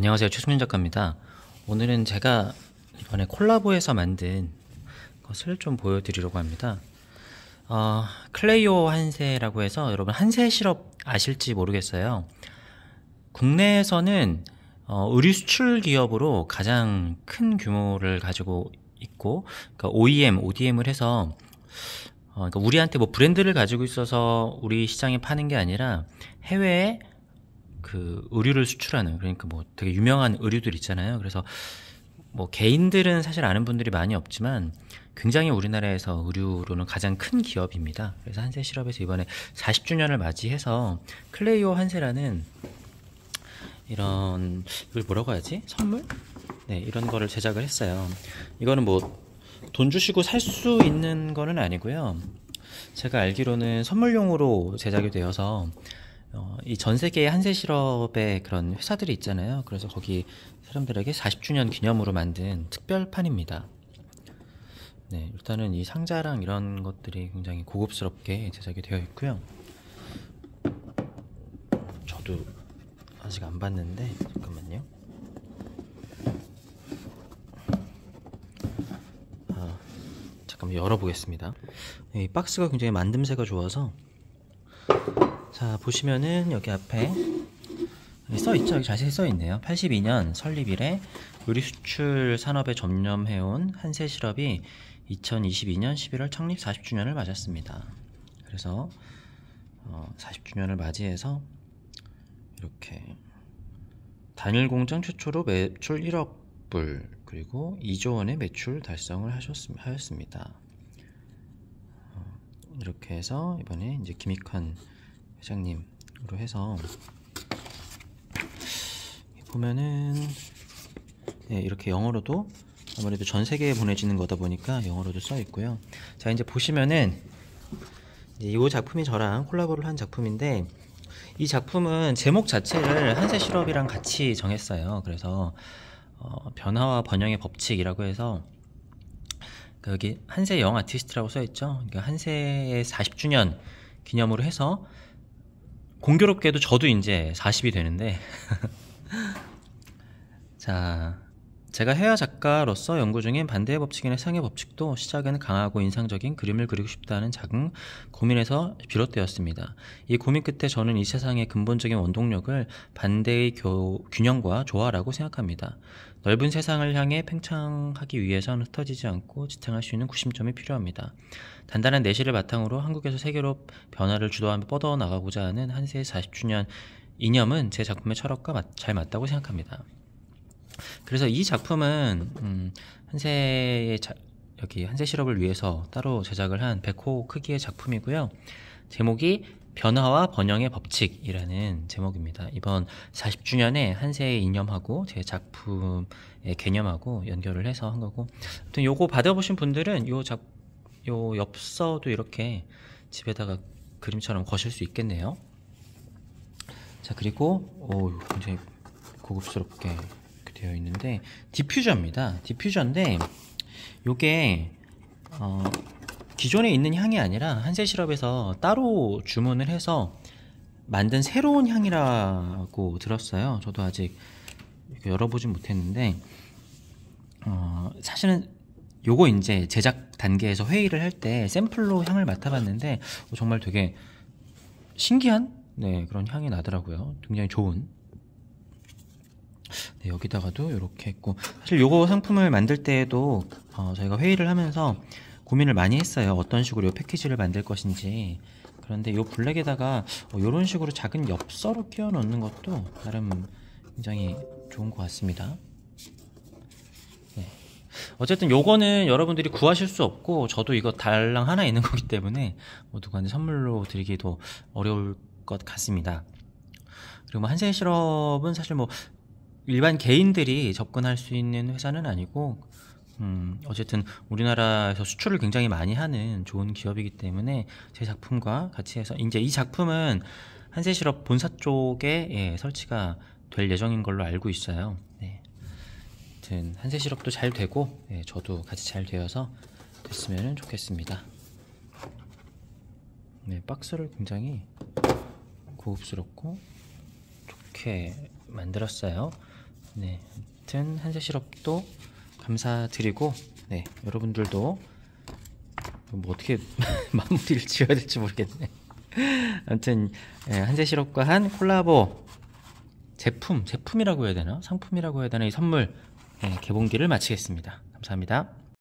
안녕하세요. 최수민 작가입니다. 오늘은 제가 이번에 콜라보해서 만든 것을 좀 보여드리려고 합니다. 어, 클레이오 한세라고 해서 여러분 한세 시럽 아실지 모르겠어요. 국내에서는 어, 의류 수출 기업으로 가장 큰 규모를 가지고 있고 그러니까 OEM, ODM을 해서 어, 그러니까 우리한테 뭐 브랜드를 가지고 있어서 우리 시장에 파는 게 아니라 해외에 그 의류를 수출하는 그러니까 뭐 되게 유명한 의류들 있잖아요. 그래서 뭐 개인들은 사실 아는 분들이 많이 없지만 굉장히 우리나라에서 의류로는 가장 큰 기업입니다. 그래서 한세 실업에서 이번에 40주년을 맞이해서 클레이오 한세라는 이런 이걸 뭐라고 하지? 선물? 네, 이런 거를 제작을 했어요. 이거는 뭐 돈 주시고 살 수 있는 거는 아니고요. 제가 알기로는 선물용으로 제작이 되어서 어, 이전 세계의 한세 실업의 그런 회사들이 있잖아요. 그래서 거기 사람들에게 40주년 기념으로 만든 특별판입니다. 네, 일단은 이 상자랑 이런 것들이 굉장히 고급스럽게 제작이 되어 있고요. 저도 아직 안 봤는데 잠깐만요. 아, 잠깐만 열어보겠습니다. 이 박스가 굉장히 만듦새가 좋아서 자 보시면은 여기 앞에 여기 써 있죠 여기 자세히 써 있네요 82년 설립 일에 우리 수출 산업에 점념해온 한세실업이 2022년 11월 창립 40주년을 맞았습니다 그래서 어, 40주년을 맞이해서 이렇게 단일 공장 최초로 매출 1억 불 그리고 2조 원의 매출 달성을 하셨, 하였습니다. 어, 이렇게 해서 이번에 이제 김익환 회장님으로 해서 보면은 네, 이렇게 영어로도 아무래도 전 세계에 보내지는 거다 보니까 영어로도 써 있고요. 자 이제 보시면은 이 작품이 저랑 콜라보를 한 작품인데 이 작품은 제목 자체를 한세 실업이랑 같이 정했어요. 그래서 어, 변화와 번영의 법칙이라고 해서 그 여기 한세 영 아티스트라고 써 있죠. 그러니까 한세의 40주년 기념으로 해서 공교롭게도 저도 이제 40이 되는데 자 제가 해야 작가로서 연구 중인 반대의 법칙이나 상의 법칙도 시작은 강하고 인상적인 그림을 그리고 싶다는 작은 고민에서 비롯되었습니다. 이 고민 끝에 저는 이 세상의 근본적인 원동력을 반대의 교, 균형과 조화라고 생각합니다. 넓은 세상을 향해 팽창하기 위해선 흩어지지 않고 지탱할 수 있는 구심점이 필요합니다. 단단한 내실을 바탕으로 한국에서 세계로 변화를 주도하며 뻗어나가고자 하는 한세의 40주년 이념은 제 작품의 철학과 잘 맞다고 생각합니다. 그래서 이 작품은 음, 한세의 자, 여기 한세 실업을 위해서 따로 제작을 한 100호 크기의 작품이고요. 제목이 변화와 번영의 법칙이라는 제목입니다. 이번 40주년에 한세의 이념하고 제 작품의 개념하고 연결을 해서 한 거고. 아무튼 요거 받아보신 분들은 요 작, 요 엽서도 이렇게 집에다가 그림처럼 거실 수 있겠네요. 자, 그리고, 오, 굉장히 고급스럽게 되어 있는데 디퓨저입니다. 디퓨저인데 요게 어, 기존에 있는 향이 아니라 한세 시럽에서 따로 주문을 해서 만든 새로운 향이라고 들었어요. 저도 아직 열어보진 못했는데 어, 사실은 요거 이제 제작 단계에서 회의를 할 때 샘플로 향을 맡아봤는데 어, 정말 되게 신기한 네, 그런 향이 나더라고요. 굉장히 좋은 여기다가도 이렇게 했고 사실 요거 상품을 만들 때에도 어, 저희가 회의를 하면서 고민을 많이 했어요 어떤 식으로 요 패키지를 만들 것인지 그런데 요 블랙에다가 이런 어, 식으로 작은 엽서로 끼워 넣는 것도 나름 굉장히 좋은 것 같습니다 네. 어쨌든 요거는 여러분들이 구하실 수 없고 저도 이거 달랑 하나 있는 거기 때문에 뭐 누구한테 선물로 드리기도 어려울 것 같습니다 그리고 뭐 한세 시럽은 사실 뭐 일반 개인들이 접근할 수 있는 회사는 아니고 음, 어쨌든 우리나라에서 수출을 굉장히 많이 하는 좋은 기업이기 때문에 제 작품과 같이 해서 이제 이 작품은 한세실업 본사 쪽에 예, 설치가 될 예정인 걸로 알고 있어요. 네. 아무튼 한세실업도 잘 되고 예, 저도 같이 잘 되어서 됐으면 좋겠습니다. 네, 박스를 굉장히 고급스럽고 좋게 만들었어요. 네, 아무튼 한세 시럽도 감사드리고 네 여러분들도 뭐 어떻게 마무리를 지어야 될지 모르겠네. 아무튼 예, 한세 시럽과 한 콜라보 제품 제품이라고 해야 되나 상품이라고 해야 되나 이 선물 예, 개봉기를 마치겠습니다. 감사합니다.